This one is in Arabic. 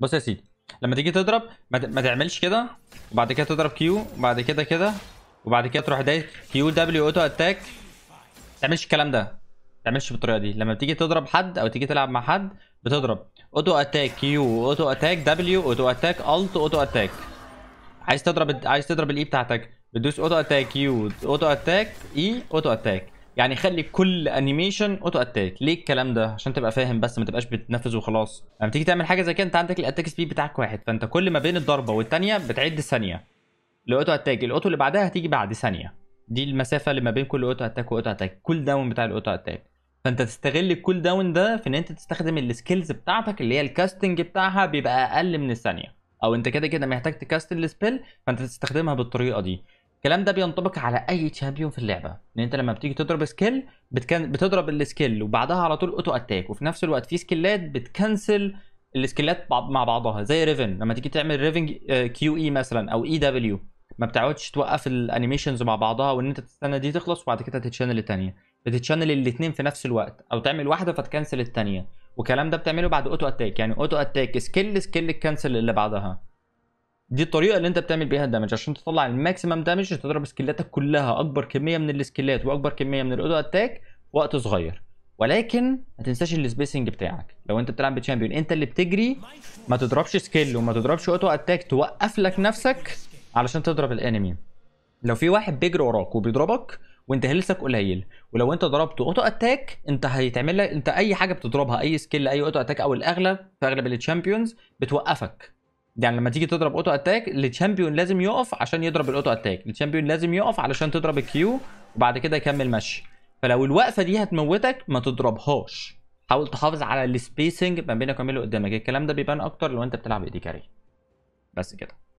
بص يا سيدي لما تيجي تضرب ما تعملش كده وبعد كده تضرب كيو وبعد كده كده وبعد كده تروح دايس كيو دبليو اوتو اتاك ما تعملش الكلام ده ما تعملش بالطريقه دي لما بتيجي تضرب حد او تيجي تلعب مع حد بتضرب اوتو اتاك كيو اوتو اتاك دبليو اوتو اتاك الت اوتو اتاك عايز تضرب عايز تضرب الاي e بتاعتك بتدوس اوتو اتاك كيو اوتو اتاك اي اوتو اتاك يعني خلي كل انيميشن اوتو اتاك ليه الكلام ده عشان تبقى فاهم بس ما تبقاش بتنفذ وخلاص لما يعني تيجي تعمل حاجه زي كده انت عندك الاتاك سبيد بتاعك واحد فانت كل ما بين الضربه والثانيه بتعد ثانيه الاوتو اتاك الاوتو اللي بعدها هتيجي بعد ثانيه دي المسافه اللي ما بين كل اوتو اتاك واوتو اتاك كل داون بتاع الاوتو اتاك فانت تستغل الكول داون ده في ان انت تستخدم السكيلز بتاعتك اللي هي الكاستنج بتاعها بيبقى اقل من الثانيه او انت كده كده محتاج تكاست السبيل فانت تستخدمها بالطريقه دي الكلام ده بينطبق على اي تشامبيون في اللعبه ان يعني انت لما بتيجي تضرب سكيل بتكن... بتضرب السكيل وبعدها على طول اوتو اتاك وفي نفس الوقت في سكيلات بتكنسل السكيلات مع بعضها زي ريفن لما تيجي تعمل ريفن كيو اي مثلا او اي e دبليو ما بتقعدش توقف الانيميشنز مع بعضها وان انت تستنى دي تخلص وبعد كده تتشانل الثانيه بتتشانل الاثنين في نفس الوقت او تعمل واحده فتكنسل الثانيه والكلام ده بتعمله بعد اوتو اتاك يعني اوتو اتاك سكيل سكيل تكنسل اللي بعدها دي الطريقه اللي انت بتعمل بيها الدمج عشان تطلع الماكسيمم دامج تضرب سكيلاتك كلها اكبر كميه من السكيلات واكبر كميه من الاوتو اتاك وقت صغير ولكن ما تنساش السبيسنج بتاعك لو انت بتلعب بتشامبيون انت اللي بتجري ما تضربش سكيل وما تضربش اوتو اتاك توقف لك نفسك علشان تضرب الانمي لو في واحد بيجري وراك وبيضربك وانت هيلسك قليل ولو انت ضربته اوتو اتاك انت هيتعمل لك انت اي حاجه بتضربها اي سكيل اي اوتو اتاك او الاغلب في اغلب الشامبيونز بتوقفك يعني لما تيجي تضرب اوتو اتاك الشامبيون لازم يقف عشان يضرب الاوتو اتاك الشامبيون لازم يقف علشان تضرب الكيو وبعد كده يكمل مشي فلو الوقفه دي هتموتك ما تضربهاش حاول تحافظ على السبيسنج ما بينك وما بين اللي قدامك الكلام ده بيبان اكتر لو انت بتلعب ايدي كاري بس كده